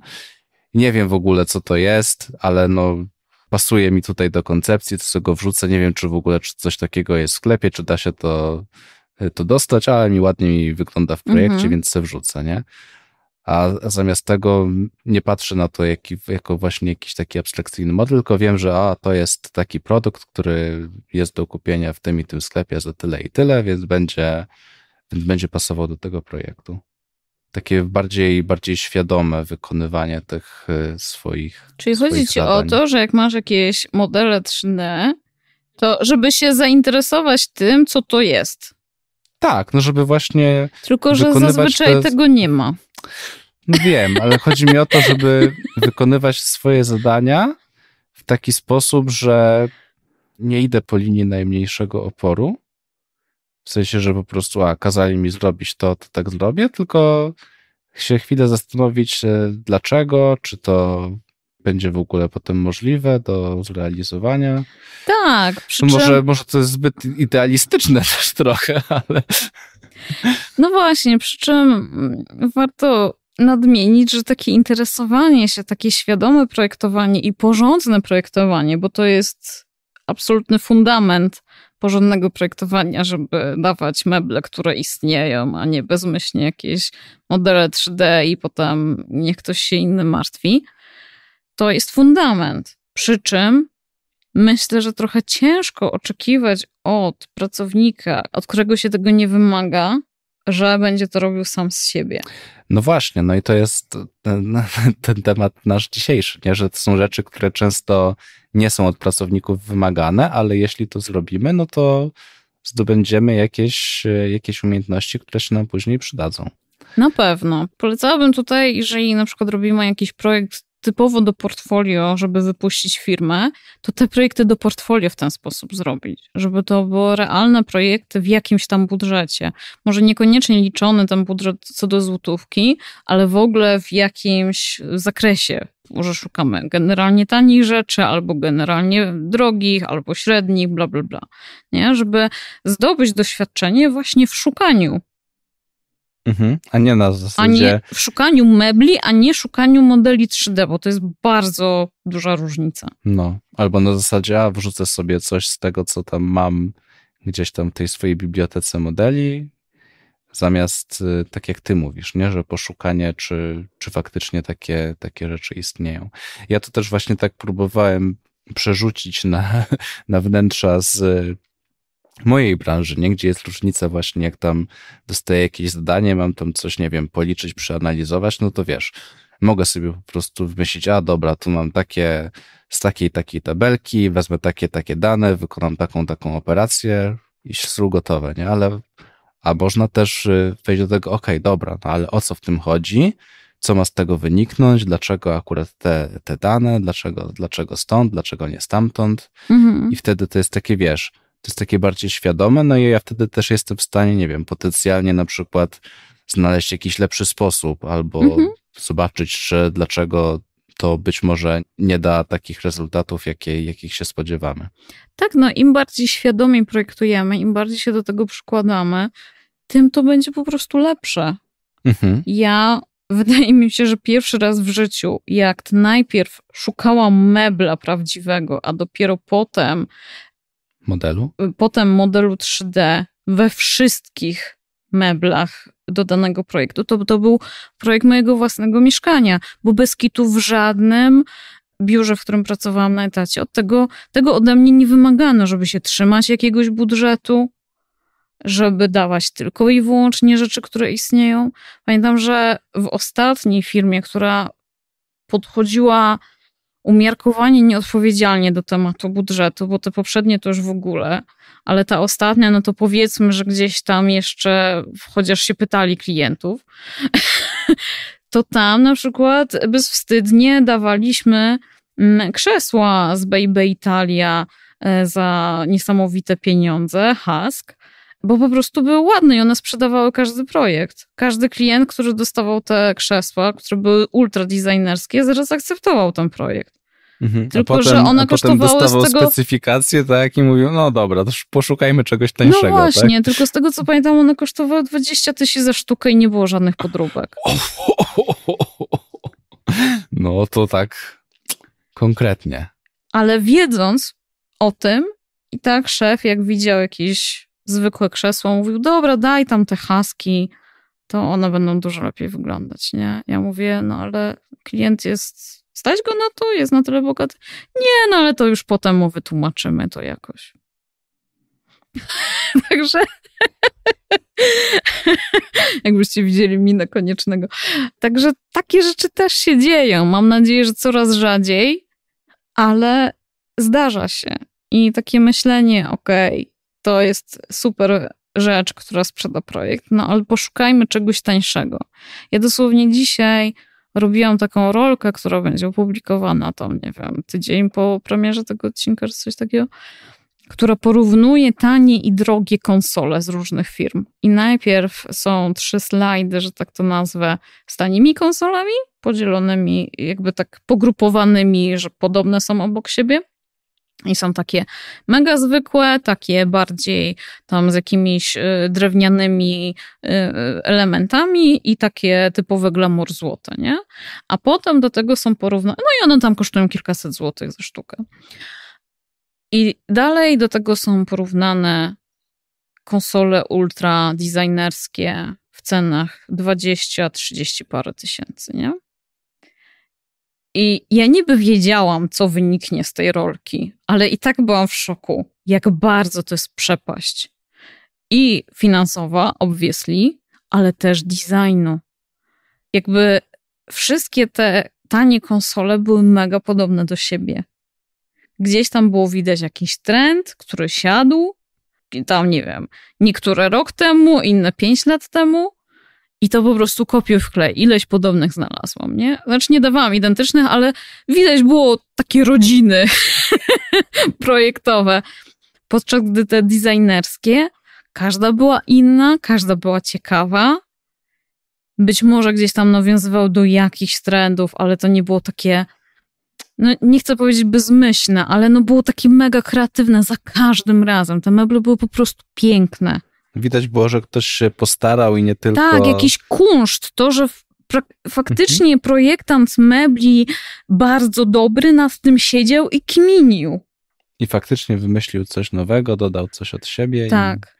Nie wiem w ogóle, co to jest, ale no, pasuje mi tutaj do koncepcji, to go wrzucę. Nie wiem, czy w ogóle czy coś takiego jest w sklepie, czy da się to, e, to dostać, ale mi ładnie mi wygląda w projekcie, mhm. więc se wrzucę, nie? A zamiast tego nie patrzę na to jako właśnie jakiś taki abstrakcyjny model, tylko wiem, że a, to jest taki produkt, który jest do kupienia w tym i tym sklepie za tyle i tyle, więc będzie, będzie pasował do tego projektu takie bardziej, bardziej świadome wykonywanie tych y, swoich. Czyli swoich chodzi ci zadań. o to, że jak masz jakieś modele 3D, to żeby się zainteresować tym, co to jest. Tak, no żeby właśnie. Tylko, że zazwyczaj te... tego nie ma. No wiem, ale chodzi mi o to, żeby [LAUGHS] wykonywać swoje zadania w taki sposób, że nie idę po linii najmniejszego oporu, w sensie, że po prostu a, kazali mi zrobić to, to tak zrobię, tylko się chwilę zastanowić e, dlaczego, czy to będzie w ogóle potem możliwe do zrealizowania. Tak, przy no czym... może, może to jest zbyt idealistyczne też trochę, [LAUGHS] ale... No właśnie, przy czym mm, warto nadmienić, że takie interesowanie się, takie świadome projektowanie i porządne projektowanie, bo to jest absolutny fundament porządnego projektowania, żeby dawać meble, które istnieją, a nie bezmyślnie jakieś modele 3D i potem niech ktoś się inny martwi. To jest fundament. Przy czym myślę, że trochę ciężko oczekiwać od pracownika, od którego się tego nie wymaga, że będzie to robił sam z siebie. No właśnie, no i to jest ten, ten, temat nasz dzisiejszy, nie? że to są rzeczy, które często nie są od pracowników wymagane, ale jeśli to zrobimy, no to zdobędziemy jakieś, e, jakieś umiejętności, które się nam później przydadzą. Na pewno. Polecałabym tutaj, jeżeli na przykład robimy jakiś projekt typowo do portfolio, żeby wypuścić firmę, to te projekty do portfolio w ten sposób zrobić, żeby to były realne projekty w jakimś tam budżecie. Może niekoniecznie liczony ten budżet co do złotówki, ale w ogóle w jakimś zakresie. Może szukamy generalnie tanich rzeczy, albo generalnie drogich, albo średnich, bla, bla, bla. Nie? Żeby zdobyć doświadczenie właśnie w szukaniu Mhm. A nie na zasadzie... A nie w szukaniu mebli, a nie szukaniu modeli 3D, bo to jest bardzo duża różnica. No, albo na zasadzie, a wrzucę sobie coś z tego, co tam mam gdzieś tam w tej swojej bibliotece modeli, zamiast y, tak jak ty mówisz, nie? że poszukanie, czy, czy faktycznie takie, takie rzeczy istnieją. Ja to też właśnie tak próbowałem przerzucić na, [LAUGHS] na wnętrza z mojej branży, nie? gdzie jest różnica właśnie, jak tam dostaję jakieś zadanie, mam tam coś, nie wiem, policzyć, przeanalizować, no to wiesz, mogę sobie po prostu wymyślić, a dobra, tu mam takie, z takiej, takiej tabelki, wezmę takie, takie dane, wykonam taką, taką operację i śru gotowe, nie? Ale, a można też y, wejść do tego, ok, dobra, no ale o co w tym chodzi? Co ma z tego wyniknąć? Dlaczego akurat te, te dane? Dlaczego, dlaczego stąd? Dlaczego nie stamtąd? Mhm. I wtedy to jest takie, wiesz, to jest takie bardziej świadome, no i ja wtedy też jestem w stanie, nie wiem, potencjalnie na przykład znaleźć jakiś lepszy sposób albo mhm. zobaczyć, czy dlaczego to być może nie da takich rezultatów, jakie, jakich się spodziewamy. Tak, no im bardziej świadomie projektujemy, im bardziej się do tego przykładamy, tym to będzie po prostu lepsze. Mhm. Ja wydaje mi się, że pierwszy raz w życiu, jak najpierw szukałam mebla prawdziwego, a dopiero potem modelu? Potem modelu 3D we wszystkich meblach do danego projektu. To, to był projekt mojego własnego mieszkania, bo bez kitu w żadnym biurze, w którym pracowałam na etacie, od tego, tego ode mnie nie wymagano, żeby się trzymać jakiegoś budżetu, żeby dawać tylko i wyłącznie rzeczy, które istnieją. Pamiętam, że w ostatniej firmie, która podchodziła umiarkowanie nieodpowiedzialnie do tematu budżetu, bo te poprzednie to już w ogóle, ale ta ostatnia, no to powiedzmy, że gdzieś tam jeszcze, chociaż się pytali klientów, [LAUGHS] to tam na przykład bezwstydnie dawaliśmy mm, krzesła z Baby Italia e, za niesamowite pieniądze, husk bo po prostu były ładne i one sprzedawały każdy projekt. Każdy klient, który dostawał te krzesła, które były ultra designerskie, zaraz akceptował ten projekt. Mhm. Tylko, potem, że one kosztowały z tego... specyfikację, tak, i mówił, no dobra, to poszukajmy czegoś no tańszego, No właśnie, tak? tylko z tego, co pamiętam, one kosztowały 20 tysięcy za sztukę i nie było żadnych podróbek. [LAUGHS] No to tak konkretnie. Ale wiedząc o tym, i tak szef, jak widział jakiś zwykłe krzesło. Mówił, dobra, daj tam te haski, to one będą dużo lepiej wyglądać, nie? Ja mówię, no ale klient jest, stać go na to, jest na tyle bogaty. Nie, no ale to już potem mu wytłumaczymy to jakoś. [LAUGHS] Także [LAUGHS] jakbyście widzieli minę koniecznego. Także takie rzeczy też się dzieją. Mam nadzieję, że coraz rzadziej, ale zdarza się. I takie myślenie, okej, okay, to jest super rzecz, która sprzeda projekt, no ale poszukajmy czegoś tańszego. Ja dosłownie dzisiaj robiłam taką rolkę, która będzie opublikowana tam, nie wiem, tydzień po premierze tego odcinka, czy coś takiego, która porównuje tanie i drogie konsole z różnych firm. I najpierw są trzy slajdy, że tak to nazwę, z tanimi konsolami, podzielonymi, jakby tak pogrupowanymi, że podobne są obok siebie. I są takie mega zwykłe, takie bardziej tam z jakimiś y, drewnianymi y, y, elementami i takie typowe glamour złote, nie? A potem do tego są porównane, no i one tam kosztują kilkaset złotych za sztukę. I dalej do tego są porównane konsole ultra designerskie w cenach 20-30 parę tysięcy, nie? I ja niby wiedziałam, co wyniknie z tej rolki, ale i tak byłam w szoku, jak bardzo to jest przepaść. I finansowa, obviously, ale też designu. Jakby wszystkie te tanie konsole były mega podobne do siebie. Gdzieś tam było widać jakiś trend, który siadł. Tam, nie wiem, niektóre rok temu, inne pięć lat temu, i to po prostu kopiuj w klej. Ileś podobnych znalazłam, nie? Znaczy nie dawałam identycznych, ale widać było takie rodziny [LAUGHS] projektowe. Podczas gdy te designerskie, każda była inna, każda była ciekawa. Być może gdzieś tam nawiązywał do jakichś trendów, ale to nie było takie, no nie chcę powiedzieć bezmyślne, ale no było takie mega kreatywne za każdym razem. Te meble były po prostu piękne. Widać było, że ktoś się postarał i nie tylko. Tak, jakiś kunszt, to, że faktycznie mhm. projektant mebli bardzo dobry nad tym siedział i kminił. I faktycznie wymyślił coś nowego, dodał coś od siebie. Tak.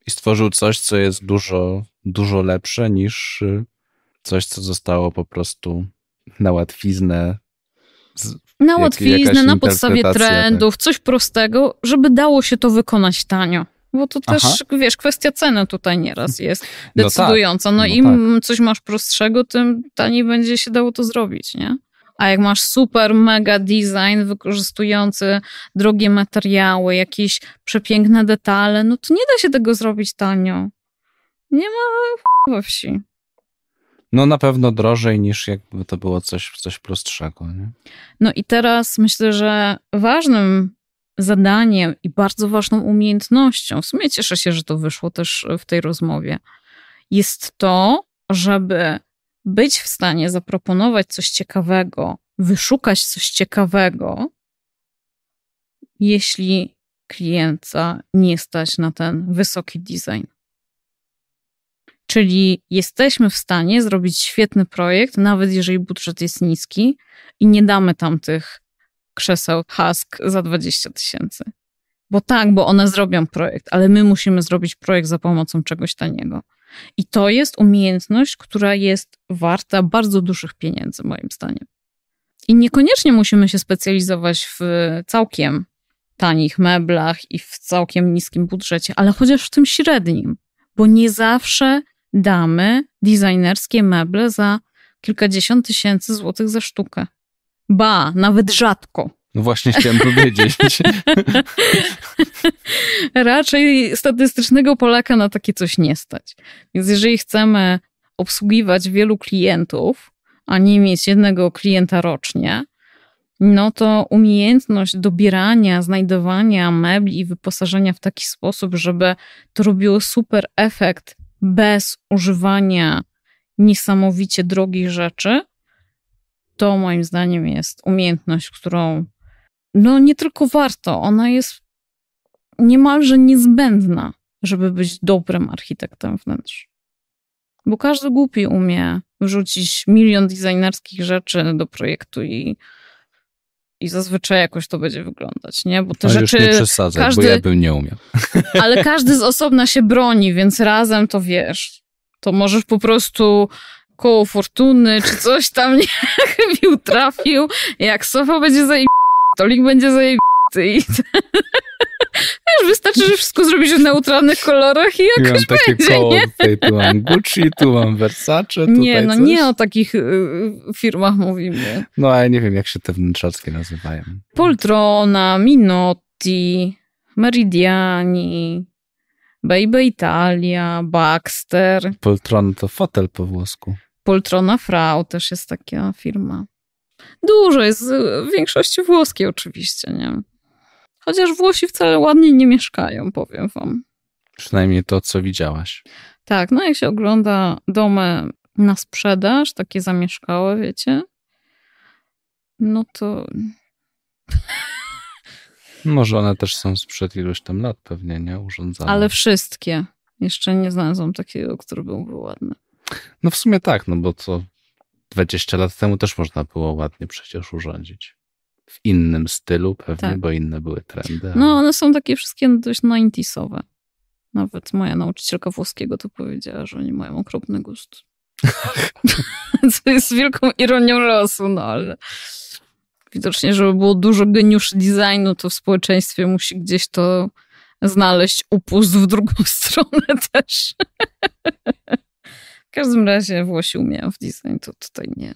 I, I, stworzył coś, co jest dużo, dużo lepsze niż y, coś, co zostało po prostu na łatwiznę. Z, na łatwiznę, na podstawie tak. trendów, tak. coś prostego, żeby dało się to wykonać tanio. Bo to też, Aha. wiesz, kwestia ceny tutaj nieraz hmm. jest no tak. decydująca. No, no, no im tak. coś masz prostszego, tym taniej będzie się dało to zrobić, nie? A jak masz super mega design wykorzystujący drogie materiały, jakieś przepiękne detale, no to nie da się tego zrobić tanio. Nie ma we wsi. No na pewno drożej niż jakby to było coś, coś prostszego. Nie? No i teraz myślę, że ważnym zadaniem i bardzo ważną umiejętnością, w sumie cieszę się, że to wyszło też w tej rozmowie, jest to, żeby być w stanie zaproponować coś ciekawego, wyszukać coś ciekawego, jeśli klienta nie stać na ten wysoki design. Czyli jesteśmy w stanie zrobić świetny projekt, nawet jeżeli budżet jest niski i nie damy tam tych krzeseł Husk za 20 tysięcy. Bo tak, bo one zrobią projekt, ale my musimy zrobić projekt za pomocą czegoś taniego. I to jest umiejętność, która jest warta bardzo dużych pieniędzy, moim zdaniem. I niekoniecznie musimy się specjalizować w całkiem tanich meblach i w całkiem niskim budżecie, ale chociaż w tym średnim, bo nie zawsze damy designerskie meble za kilkadziesiąt tysięcy złotych za sztukę. Ba, nawet rzadko. No właśnie chciałem [LAUGHS] powiedzieć. [LAUGHS] Raczej statystycznego Polaka na takie coś nie stać. Więc jeżeli chcemy obsługiwać wielu klientów, a nie mieć jednego klienta rocznie, no to umiejętność dobierania, znajdowania mebli i wyposażenia w taki sposób, żeby to robiło super efekt bez używania niesamowicie drogich rzeczy, to moim zdaniem jest umiejętność, którą no nie tylko warto, ona jest niemalże niezbędna, żeby być dobrym architektem wnętrz. Bo każdy głupi umie wrzucić milion designerskich rzeczy do projektu i, i zazwyczaj jakoś to będzie wyglądać, nie? Bo te rzeczy. Już nie przesadzaj, każdy, bo ja bym nie umiał. [LAUGHS] Ale każdy z osobna się broni, więc razem to wiesz. To możesz po prostu koło fortuny, czy coś tam [LAUGHS] nie chybił, trafił. Jak sofa będzie to link będzie zajebisty. I... [LAUGHS] Wiesz, wystarczy, że wszystko zrobisz w neutralnych kolorach i jakoś mam takie koło, nie? Tutaj, tu mam Gucci, tu mam Versace, tutaj Nie, no coś. nie o takich y, y firmach mówimy. No, ale nie wiem, jak się te wnętrzarskie nazywają. Poltrona, Minotti, Meridiani, Baby Italia, Baxter. Poltrona to fotel po włosku. Poltrona Frau też jest taka firma. Dużo jest, y, w większości włoskiej oczywiście, nie? Chociaż Włosi wcale ładnie nie mieszkają, powiem wam. Przynajmniej to, co widziałaś. Tak, no jak się ogląda domy na sprzedaż, takie zamieszkałe, wiecie, no to... [LAUGHS] Może one też są sprzed iluś tam lat pewnie, nie? Urządzane. Ale wszystkie. Jeszcze nie znalazłam takiego, który byłby ładny. No w sumie tak, no bo co 20 lat temu też można było ładnie przecież urządzić. W innym stylu pewnie, tak. bo inne były trendy. No one są takie wszystkie dość 90sowe. Nawet moja nauczycielka włoskiego to powiedziała, że oni mają okropny gust. [LAUGHS] Co jest wielką ironią losu, no ale widocznie, żeby było dużo geniuszy designu, to w społeczeństwie musi gdzieś to znaleźć upust w drugą [LAUGHS] stronę też. W każdym razie Włosi umieją w design, to tutaj nie,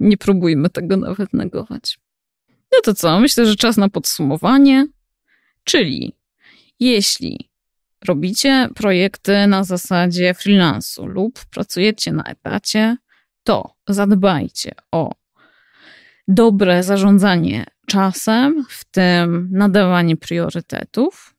nie próbujmy tego nawet negować. No to co? Myślę, że czas na podsumowanie. Czyli jeśli robicie projekty na zasadzie freelansu lub pracujecie na etacie, to zadbajcie o dobre zarządzanie czasem, w tym nadawanie priorytetów,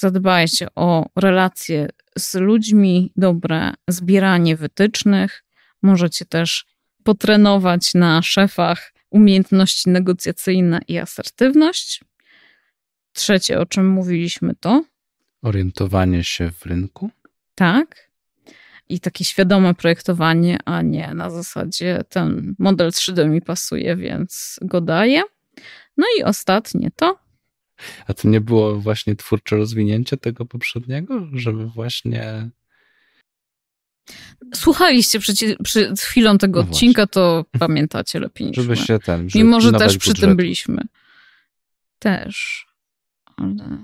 zadbajcie o relacje z ludźmi, dobre zbieranie wytycznych. Możecie też potrenować na szefach umiejętności negocjacyjne i asertywność. Trzecie, o czym mówiliśmy, to orientowanie się w rynku. Tak. I takie świadome projektowanie, a nie na zasadzie ten model 3D mi pasuje, więc go daję. No i ostatnie to a to nie było właśnie twórcze rozwinięcie tego poprzedniego, żeby właśnie. Słuchaliście przed, chwilą tego no odcinka, to pamiętacie lepiej niż żeby my. ten, żeby Mimo, że też przy budżetu. tym byliśmy. Też. Ale...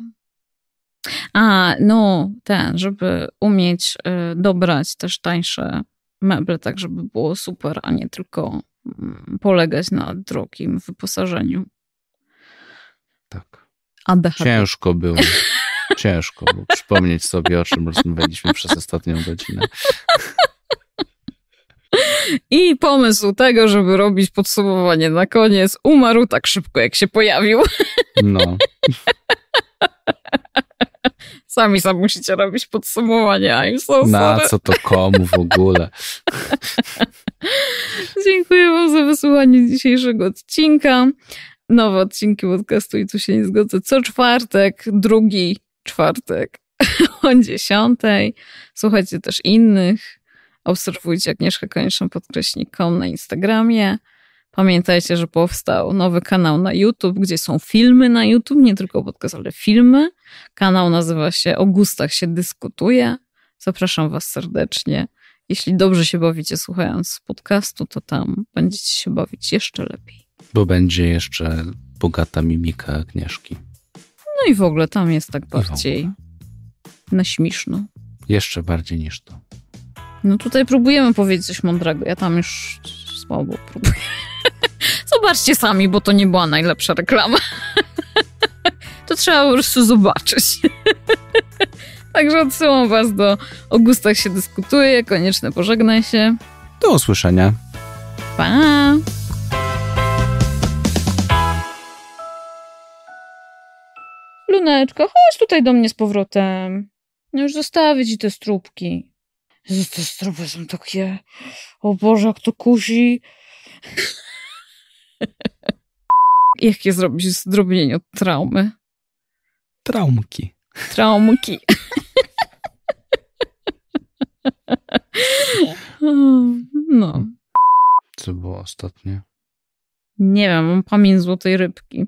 A, no, ten, żeby umieć y, dobrać też tańsze meble, tak żeby było super, a nie tylko mm, polegać na drogim wyposażeniu. Tak. ADHD. Ciężko było. Ciężko było przypomnieć sobie, o czym rozmawialiśmy przez ostatnią godzinę. I pomysł tego, żeby robić podsumowanie na koniec, umarł tak szybko, jak się pojawił. No. Sami sam musicie robić podsumowanie. I'm so Na co to komu w ogóle? Dziękuję Wam za wysłuchanie dzisiejszego odcinka nowe odcinki podcastu i tu się nie zgodzę. Co czwartek, drugi czwartek [LAUGHS] o dziesiątej. Słuchajcie też innych. Obserwujcie Agnieszkę Konieczną podkreśnikom na Instagramie. Pamiętajcie, że powstał nowy kanał na YouTube, gdzie są filmy na YouTube, nie tylko podcast, ale filmy. Kanał nazywa się O gustach się dyskutuje. Zapraszam Was serdecznie. Jeśli dobrze się bawicie słuchając podcastu, to tam będziecie się bawić jeszcze lepiej. Bo będzie jeszcze bogata mimika Agnieszki. No i w ogóle tam jest tak bardziej na śmiszno. Jeszcze bardziej niż to. No tutaj próbujemy powiedzieć coś mądrego. Ja tam już słabo próbuję. [LAUGHS] Zobaczcie sami, bo to nie była najlepsza reklama. [LAUGHS] to trzeba po prostu zobaczyć. [LAUGHS] Także odsyłam was do O gustach się dyskutuje. Koniecznie pożegnaj się. Do usłyszenia. Pa! Luneczka, chodź tutaj do mnie z powrotem. No już zostawię ci te strubki. Jezu, te strupy są takie... O Boże, jak to kusi. [LAUGHS] Jakie zrobić zdrobnienie od traumy? Traumki. Traumki. [LAUGHS] no. Co było ostatnie? Nie wiem, mam pamięć złotej rybki.